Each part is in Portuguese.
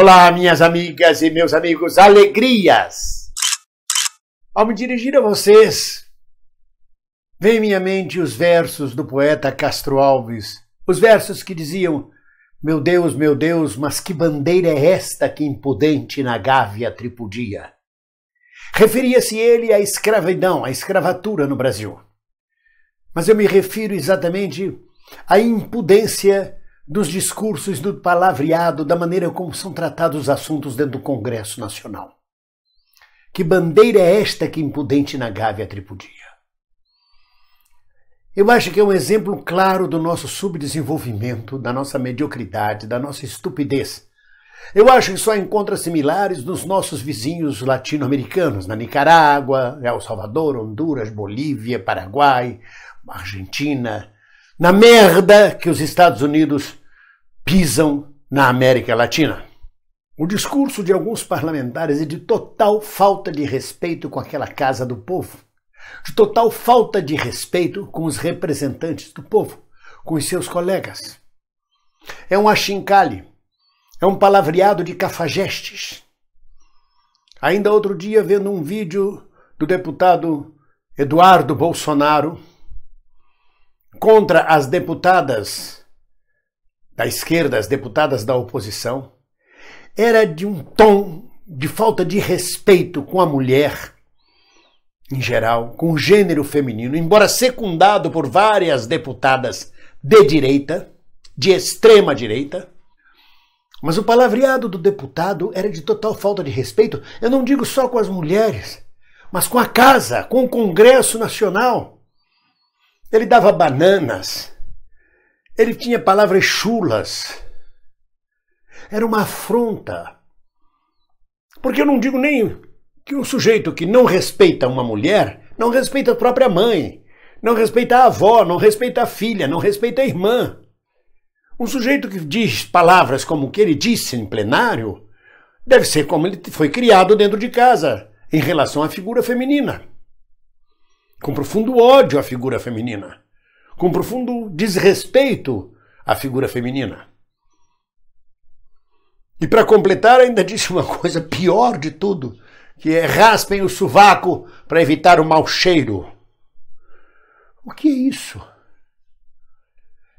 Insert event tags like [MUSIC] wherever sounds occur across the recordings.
Olá, minhas amigas e meus amigos, alegrias! Ao me dirigir a vocês, vem em minha mente os versos do poeta Castro Alves, os versos que diziam: Meu Deus, meu Deus, mas que bandeira é esta que impudente na gávea tripudia? Referia-se ele à escravidão, à escravatura no Brasil. Mas eu me refiro exatamente à impudência dos discursos, do palavreado, da maneira como são tratados os assuntos dentro do Congresso Nacional. Que bandeira é esta que impudente na Gávea tripudia? Eu acho que é um exemplo claro do nosso subdesenvolvimento, da nossa mediocridade, da nossa estupidez. Eu acho que só encontra similares nos nossos vizinhos latino-americanos, na Nicarágua, El Salvador, Honduras, Bolívia, Paraguai, Argentina, na merda que os Estados Unidos pisam na América Latina. O discurso de alguns parlamentares é de total falta de respeito com aquela casa do povo, de total falta de respeito com os representantes do povo, com os seus colegas. É um achincalhe, é um palavreado de cafajestes. Ainda outro dia, vendo um vídeo do deputado Eduardo Bolsonaro contra as deputadas da esquerda, as deputadas da oposição, era de um tom de falta de respeito com a mulher em geral, com o gênero feminino, embora secundado por várias deputadas de direita, de extrema direita. Mas o palavreado do deputado era de total falta de respeito, eu não digo só com as mulheres, mas com a casa, com o Congresso Nacional. Ele dava bananas, ele tinha palavras chulas. Era uma afronta. Porque eu não digo nem que um sujeito que não respeita uma mulher não respeita a própria mãe, não respeita a avó, não respeita a filha, não respeita a irmã. Um sujeito que diz palavras como o que ele disse em plenário deve ser como ele foi criado dentro de casa, em relação à figura feminina. Com profundo ódio à figura feminina com profundo desrespeito à figura feminina. E para completar, ainda disse uma coisa pior de tudo, que é raspem o sovaco para evitar o mau cheiro. O que é isso?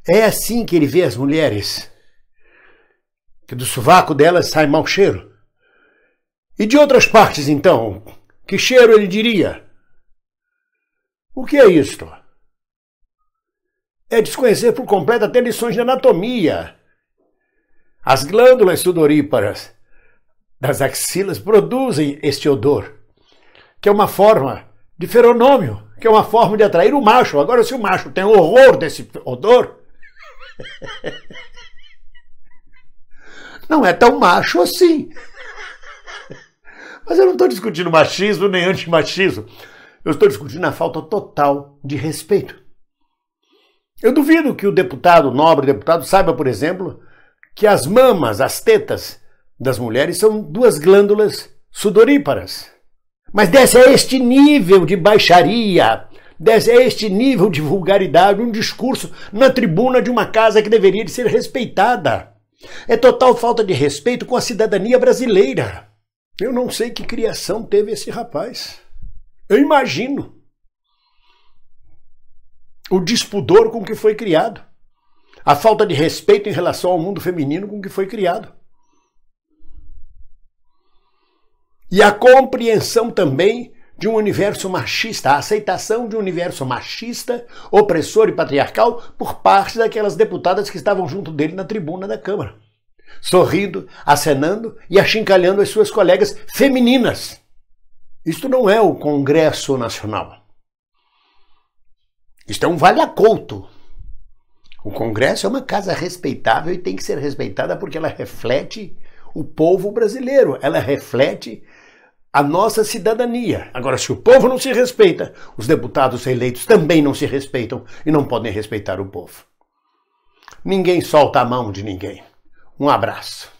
É assim que ele vê as mulheres, que do sovaco delas sai mau cheiro. E de outras partes, então, que cheiro ele diria? O que é isto? é desconhecer por completo até lições de anatomia. As glândulas sudoríparas das axilas produzem este odor, que é uma forma de feronômio, que é uma forma de atrair o macho. Agora, se o macho tem horror desse odor, [LAUGHS] não é tão macho assim. Mas eu não estou discutindo machismo nem antimachismo. Eu estou discutindo a falta total de respeito. Eu duvido que o deputado, o nobre deputado, saiba, por exemplo, que as mamas, as tetas das mulheres são duas glândulas sudoríparas. Mas desce a este nível de baixaria, desce a este nível de vulgaridade, um discurso na tribuna de uma casa que deveria ser respeitada. É total falta de respeito com a cidadania brasileira. Eu não sei que criação teve esse rapaz. Eu imagino o despudor com que foi criado, a falta de respeito em relação ao mundo feminino com que foi criado. E a compreensão também de um universo machista, a aceitação de um universo machista, opressor e patriarcal por parte daquelas deputadas que estavam junto dele na tribuna da Câmara, sorrindo, acenando e achincalhando as suas colegas femininas. Isto não é o Congresso Nacional. Isto é um vale-acolto. O Congresso é uma casa respeitável e tem que ser respeitada porque ela reflete o povo brasileiro, ela reflete a nossa cidadania. Agora, se o povo não se respeita, os deputados eleitos também não se respeitam e não podem respeitar o povo. Ninguém solta a mão de ninguém. Um abraço.